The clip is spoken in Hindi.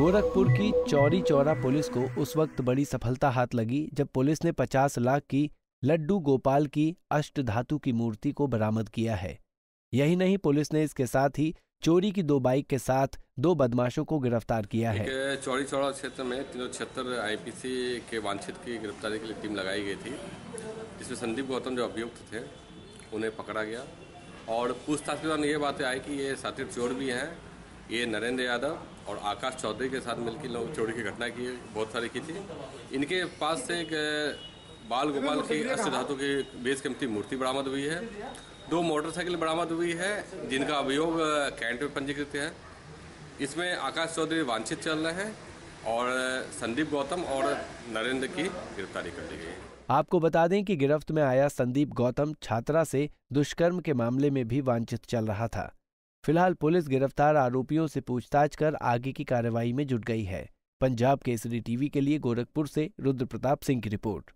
गोरखपुर की चौरी चौरा पुलिस को उस वक्त बड़ी सफलता हाथ लगी जब पुलिस ने 50 लाख की लड्डू गोपाल की अष्ट धातु की मूर्ति को बरामद किया है यही नहीं पुलिस ने इसके साथ ही चोरी की दो बाइक के साथ दो बदमाशों को गिरफ्तार किया है चौरी चौरा क्षेत्र में तीन सौ छिहत्तर आईपीसी के वांछित की गिरफ्तारी के लिए टीम लगाई गई थी जिसमें संदीप गौतम जो अभियुक्त थे उन्हें पकड़ा गया और पूछताछ के दौरान ये बातें आई कि ये साथी चोर भी हैं ये नरेंद्र यादव और आकाश चौधरी के साथ मिलकर लोग चोरी की घटना की बहुत सारी की थी इनके पास से एक बाल गोपाल की अस्थि धातु की बेस कीमती मूर्ति बरामद हुई है दो मोटरसाइकिल बरामद हुई है जिनका अभियोग कैंट में पंजीकृत है इसमें आकाश चौधरी वांछित चल रहे हैं और संदीप गौतम और नरेंद्र की गिरफ्तारी कर ली गई है आपको बता दें कि गिरफ्त में आया संदीप गौतम छात्रा से दुष्कर्म के मामले में भी वांछित चल रहा था फिलहाल पुलिस गिरफ्तार आरोपियों से पूछताछ कर आगे की कार्रवाई में जुट गई है पंजाब केसरी टीवी के लिए गोरखपुर से रुद्र प्रताप सिंह की रिपोर्ट